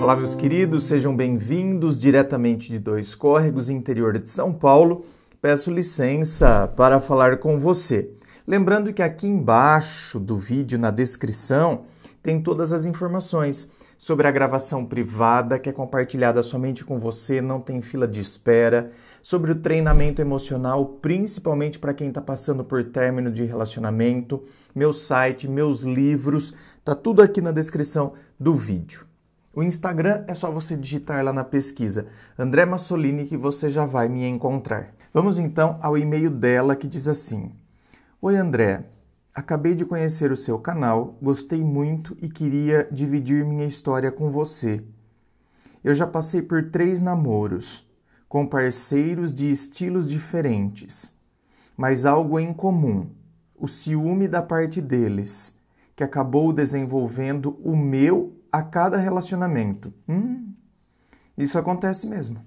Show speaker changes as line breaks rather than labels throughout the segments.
Olá, meus queridos, sejam bem-vindos diretamente de Dois Córregos, interior de São Paulo. Peço licença para falar com você. Lembrando que aqui embaixo do vídeo, na descrição, tem todas as informações sobre a gravação privada que é compartilhada somente com você, não tem fila de espera, sobre o treinamento emocional, principalmente para quem está passando por término de relacionamento, meu site, meus livros, tá tudo aqui na descrição do vídeo. O Instagram é só você digitar lá na pesquisa André Massolini que você já vai me encontrar. Vamos então ao e-mail dela que diz assim: Oi André, acabei de conhecer o seu canal, gostei muito e queria dividir minha história com você. Eu já passei por três namoros, com parceiros de estilos diferentes, mas algo em comum: o ciúme da parte deles, que acabou desenvolvendo o meu a cada relacionamento. Hum, isso acontece mesmo.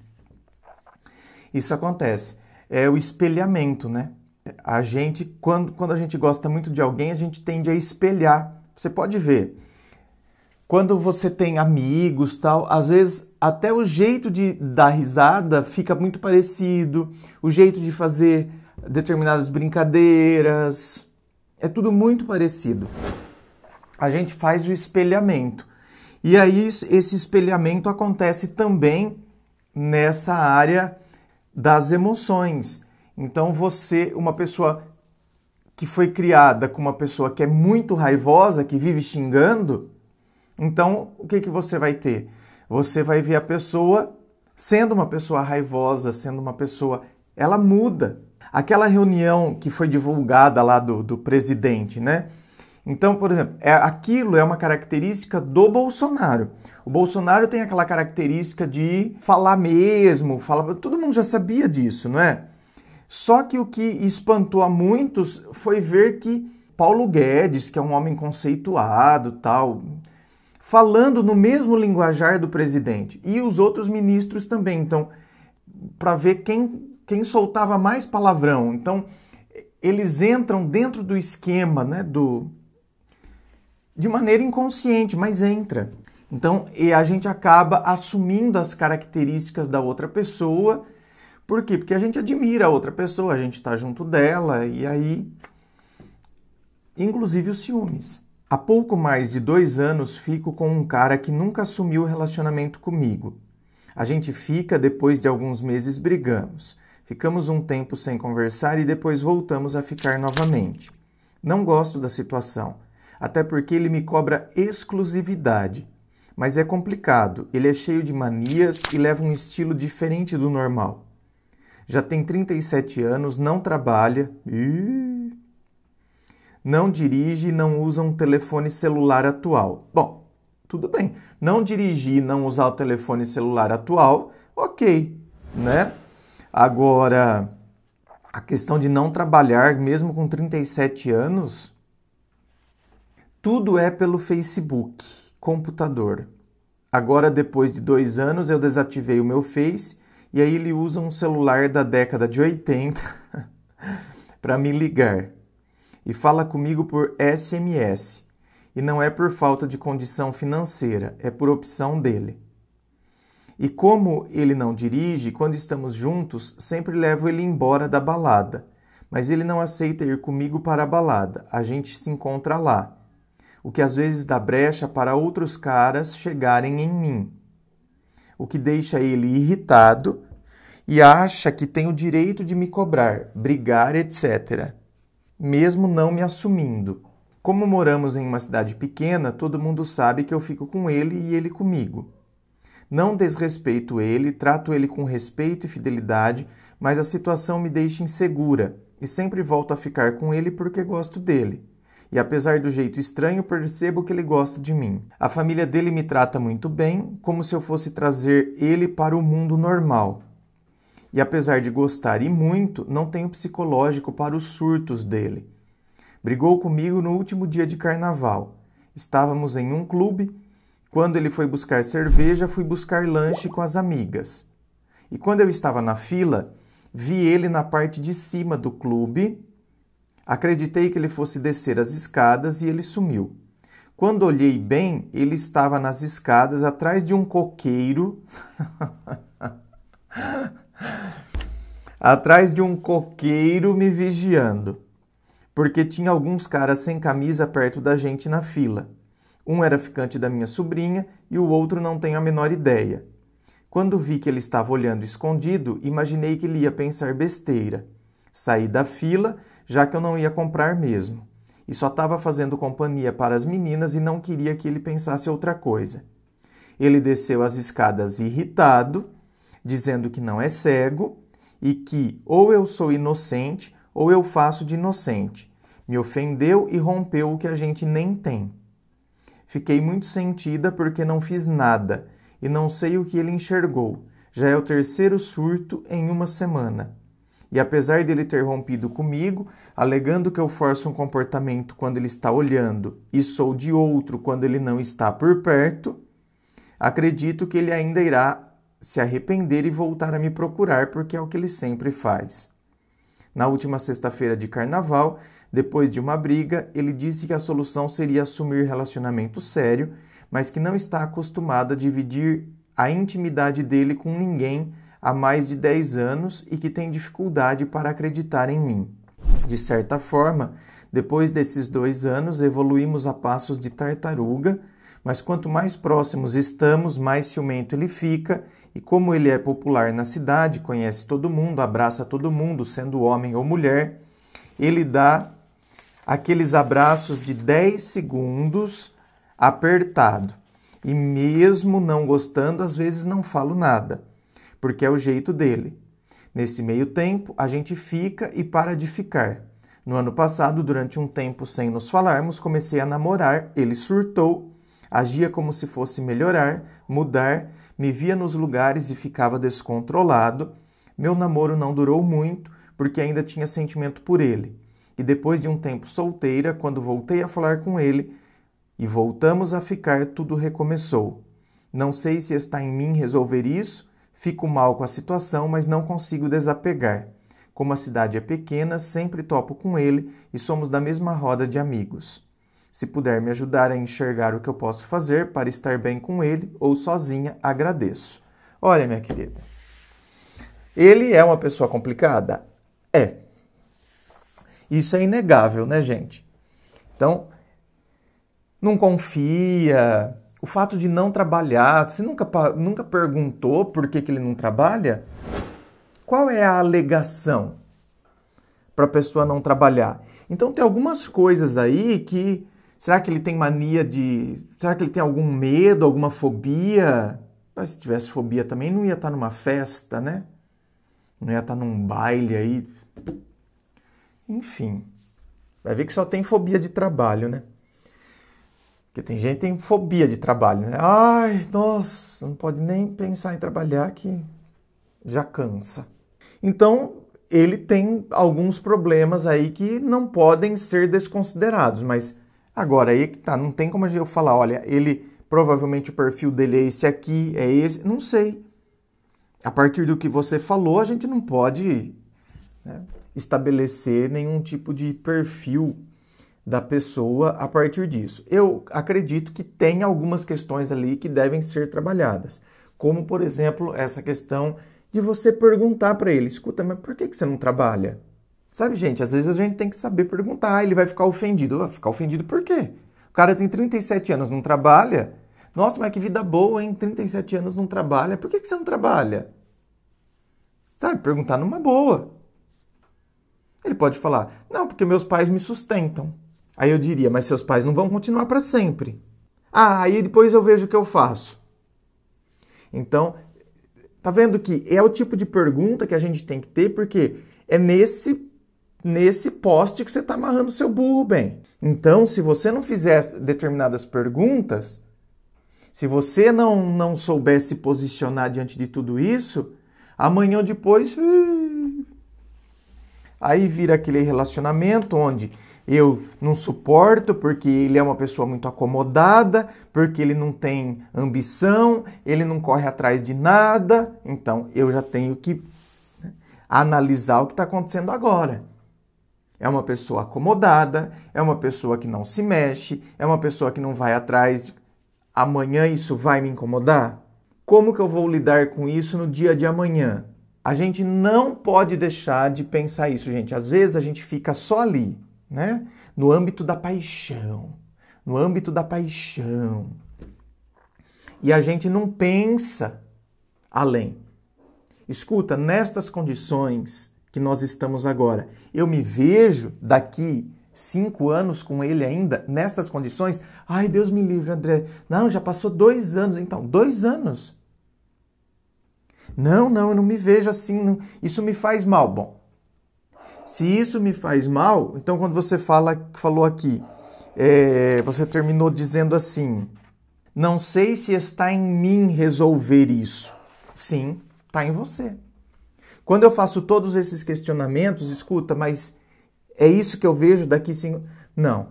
Isso acontece. É o espelhamento, né? A gente, quando, quando a gente gosta muito de alguém, a gente tende a espelhar. Você pode ver. Quando você tem amigos, tal, às vezes até o jeito de dar risada fica muito parecido, o jeito de fazer determinadas brincadeiras, é tudo muito parecido. A gente faz o espelhamento. E aí esse espelhamento acontece também nessa área das emoções. Então você, uma pessoa que foi criada com uma pessoa que é muito raivosa, que vive xingando, então o que, que você vai ter? Você vai ver a pessoa sendo uma pessoa raivosa, sendo uma pessoa. Ela muda. Aquela reunião que foi divulgada lá do, do presidente, né? Então, por exemplo, é, aquilo é uma característica do Bolsonaro. O Bolsonaro tem aquela característica de falar mesmo, fala, todo mundo já sabia disso, não é? Só que o que espantou a muitos foi ver que Paulo Guedes, que é um homem conceituado, tal, falando no mesmo linguajar do presidente e os outros ministros também. Então, para ver quem quem soltava mais palavrão. Então, eles entram dentro do esquema, né, do de maneira inconsciente, mas entra. Então, e a gente acaba assumindo as características da outra pessoa. Por quê? Porque a gente admira a outra pessoa, a gente está junto dela e aí. Inclusive os ciúmes. Há pouco mais de dois anos fico com um cara que nunca assumiu relacionamento comigo. A gente fica, depois de alguns meses brigamos. Ficamos um tempo sem conversar e depois voltamos a ficar novamente. Não gosto da situação até porque ele me cobra exclusividade. Mas é complicado, ele é cheio de manias e leva um estilo diferente do normal. Já tem 37 anos, não trabalha, não dirige e não usa um telefone celular atual. Bom, tudo bem. Não dirigir e não usar o telefone celular atual, ok, né? Agora, a questão de não trabalhar mesmo com 37 anos, tudo é pelo Facebook, computador. Agora, depois de dois anos, eu desativei o meu Face e aí ele usa um celular da década de 80 para me ligar e fala comigo por SMS. E não é por falta de condição financeira, é por opção dele. E como ele não dirige, quando estamos juntos, sempre levo ele embora da balada. Mas ele não aceita ir comigo para a balada, a gente se encontra lá o que às vezes dá brecha para outros caras chegarem em mim, o que deixa ele irritado e acha que tem o direito de me cobrar, brigar, etc., mesmo não me assumindo. Como moramos em uma cidade pequena, todo mundo sabe que eu fico com ele e ele comigo. Não desrespeito ele, trato ele com respeito e fidelidade, mas a situação me deixa insegura e sempre volto a ficar com ele porque gosto dele e apesar do jeito estranho, percebo que ele gosta de mim. A família dele me trata muito bem, como se eu fosse trazer ele para o mundo normal. E apesar de gostar e muito, não tenho psicológico para os surtos dele. Brigou comigo no último dia de carnaval. Estávamos em um clube. Quando ele foi buscar cerveja, fui buscar lanche com as amigas. E quando eu estava na fila, vi ele na parte de cima do clube Acreditei que ele fosse descer as escadas e ele sumiu. Quando olhei bem, ele estava nas escadas atrás de um coqueiro. atrás de um coqueiro me vigiando. Porque tinha alguns caras sem camisa perto da gente na fila. Um era ficante da minha sobrinha e o outro não tenho a menor ideia. Quando vi que ele estava olhando escondido, imaginei que ele ia pensar besteira. Saí da fila, já que eu não ia comprar mesmo. E só estava fazendo companhia para as meninas e não queria que ele pensasse outra coisa. Ele desceu as escadas irritado, dizendo que não é cego e que ou eu sou inocente ou eu faço de inocente. Me ofendeu e rompeu o que a gente nem tem. Fiquei muito sentida porque não fiz nada e não sei o que ele enxergou. Já é o terceiro surto em uma semana. E apesar dele ter rompido comigo, alegando que eu forço um comportamento quando ele está olhando e sou de outro quando ele não está por perto, acredito que ele ainda irá se arrepender e voltar a me procurar, porque é o que ele sempre faz. Na última sexta-feira de carnaval, depois de uma briga, ele disse que a solução seria assumir relacionamento sério, mas que não está acostumado a dividir a intimidade dele com ninguém há mais de 10 anos e que tem dificuldade para acreditar em mim. De certa forma, depois desses dois anos, evoluímos a passos de tartaruga, mas quanto mais próximos estamos, mais ciumento ele fica, e como ele é popular na cidade, conhece todo mundo, abraça todo mundo, sendo homem ou mulher, ele dá aqueles abraços de 10 segundos apertado. E mesmo não gostando, às vezes não falo nada porque é o jeito dele. Nesse meio tempo, a gente fica e para de ficar. No ano passado, durante um tempo sem nos falarmos, comecei a namorar, ele surtou, agia como se fosse melhorar, mudar, me via nos lugares e ficava descontrolado. Meu namoro não durou muito, porque ainda tinha sentimento por ele. E depois de um tempo solteira, quando voltei a falar com ele e voltamos a ficar, tudo recomeçou. Não sei se está em mim resolver isso Fico mal com a situação, mas não consigo desapegar. Como a cidade é pequena, sempre topo com ele e somos da mesma roda de amigos. Se puder me ajudar a enxergar o que eu posso fazer para estar bem com ele ou sozinha, agradeço. Olha, minha querida, ele é uma pessoa complicada? É. Isso é inegável, né, gente? Então, não confia, o fato de não trabalhar, você nunca, nunca perguntou por que, que ele não trabalha? Qual é a alegação para a pessoa não trabalhar? Então tem algumas coisas aí que. Será que ele tem mania de. Será que ele tem algum medo, alguma fobia? Mas se tivesse fobia também, não ia estar tá numa festa, né? Não ia estar tá num baile aí. Enfim. Vai ver que só tem fobia de trabalho, né? Porque tem gente que tem fobia de trabalho, né? Ai, nossa, não pode nem pensar em trabalhar que já cansa. Então, ele tem alguns problemas aí que não podem ser desconsiderados, mas agora aí é que tá, não tem como eu falar, olha, ele provavelmente o perfil dele é esse aqui, é esse, não sei. A partir do que você falou, a gente não pode né, estabelecer nenhum tipo de perfil da pessoa a partir disso. Eu acredito que tem algumas questões ali que devem ser trabalhadas, como por exemplo essa questão de você perguntar para ele: escuta, mas por que, que você não trabalha? Sabe, gente, às vezes a gente tem que saber perguntar, ele vai ficar ofendido. Vai ficar ofendido por quê? O cara tem 37 anos, não trabalha? Nossa, mas que vida boa, hein? 37 anos não trabalha. Por que, que você não trabalha? Sabe, perguntar numa boa. Ele pode falar: não, porque meus pais me sustentam. Aí eu diria, mas seus pais não vão continuar para sempre. Ah, aí depois eu vejo o que eu faço. Então, tá vendo que é o tipo de pergunta que a gente tem que ter, porque é nesse nesse poste que você está amarrando o seu burro bem. Então, se você não fizer determinadas perguntas, se você não, não soubesse se posicionar diante de tudo isso, amanhã ou depois. Aí vira aquele relacionamento onde eu não suporto porque ele é uma pessoa muito acomodada, porque ele não tem ambição, ele não corre atrás de nada. Então eu já tenho que né, analisar o que está acontecendo agora. É uma pessoa acomodada, é uma pessoa que não se mexe, é uma pessoa que não vai atrás. De... Amanhã isso vai me incomodar? Como que eu vou lidar com isso no dia de amanhã? A gente não pode deixar de pensar isso, gente. Às vezes a gente fica só ali né? No âmbito da paixão, no âmbito da paixão. E a gente não pensa além. Escuta, nestas condições que nós estamos agora, eu me vejo daqui cinco anos com ele ainda, nessas condições? Ai, Deus me livre, André. Não, já passou dois anos. Então, dois anos. Não, não, eu não me vejo assim. Não. Isso me faz mal. Bom, se isso me faz mal, então quando você fala, falou aqui, é, você terminou dizendo assim: Não sei se está em mim resolver isso. Sim, está em você. Quando eu faço todos esses questionamentos, escuta, mas é isso que eu vejo daqui sim. Não.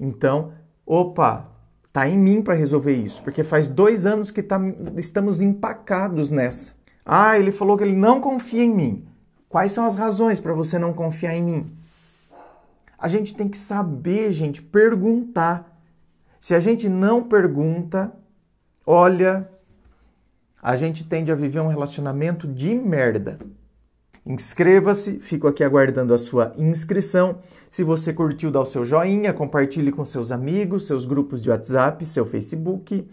Então, opa, está em mim para resolver isso, porque faz dois anos que tá, estamos empacados nessa. Ah, ele falou que ele não confia em mim. Quais são as razões para você não confiar em mim? A gente tem que saber, gente, perguntar. Se a gente não pergunta, olha, a gente tende a viver um relacionamento de merda. Inscreva-se, fico aqui aguardando a sua inscrição. Se você curtiu, dá o seu joinha, compartilhe com seus amigos, seus grupos de WhatsApp, seu Facebook.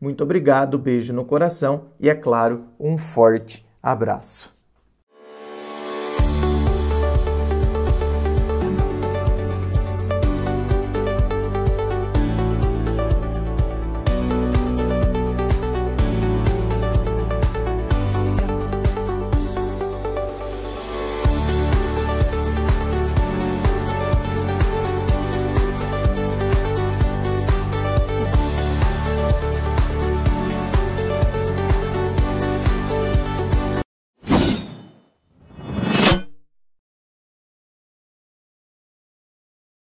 Muito obrigado, beijo no coração e, é claro, um forte abraço.